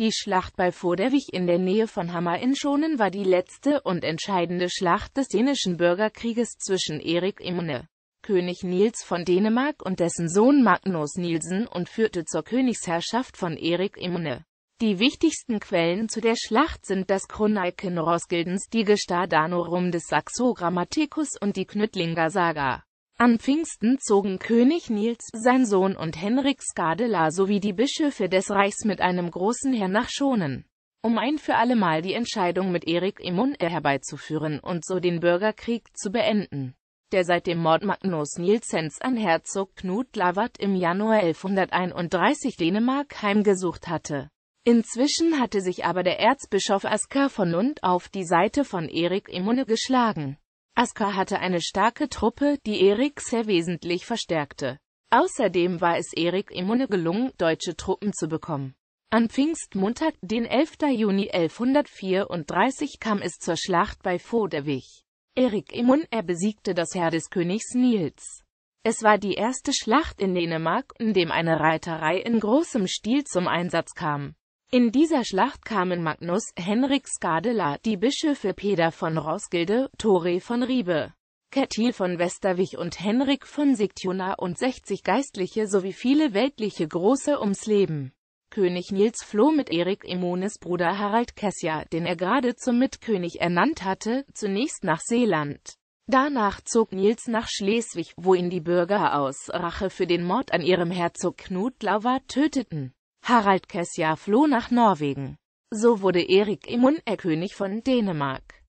Die Schlacht bei Vorderwig in der Nähe von Hammer in Schonen war die letzte und entscheidende Schlacht des dänischen Bürgerkrieges zwischen Erik Imne, König Niels von Dänemark und dessen Sohn Magnus Nielsen und führte zur Königsherrschaft von Erik Imne. Die wichtigsten Quellen zu der Schlacht sind das Kroneiken Roskildens, die Gestadanorum des Saxo Grammaticus und die Knüttlinger Saga. An Pfingsten zogen König Nils, sein Sohn und Henrik Skadela sowie die Bischöfe des Reichs mit einem großen Herrn nach Schonen, um ein für allemal die Entscheidung mit Erik Immun herbeizuführen und so den Bürgerkrieg zu beenden, der seit dem Mord Magnus Nilsens an Herzog Knut Lavat im Januar 1131 Dänemark heimgesucht hatte. Inzwischen hatte sich aber der Erzbischof Asker von Lund auf die Seite von Erik Immunde geschlagen. Aska hatte eine starke Truppe, die Erik sehr wesentlich verstärkte. Außerdem war es Erik Immune gelungen, deutsche Truppen zu bekommen. An Pfingstmontag, den 11. Juni 1134, kam es zur Schlacht bei Voderwig. Erik Immun, er besiegte das Herr des Königs Nils. Es war die erste Schlacht in Dänemark, in dem eine Reiterei in großem Stil zum Einsatz kam. In dieser Schlacht kamen Magnus, Henrik Skadela, die Bischöfe Peder von Roskilde, Tore von Riebe, Kettil von Westerwich und Henrik von Sigtuna und 60 Geistliche sowie viele weltliche Große ums Leben. König Nils floh mit Erik Immones Bruder Harald Kessia, den er gerade zum Mitkönig ernannt hatte, zunächst nach Seeland. Danach zog Nils nach Schleswig, wo ihn die Bürger aus Rache für den Mord an ihrem Herzog Knut Lauwer töteten. Harald Kessja floh nach Norwegen. So wurde Erik Immunä König von Dänemark.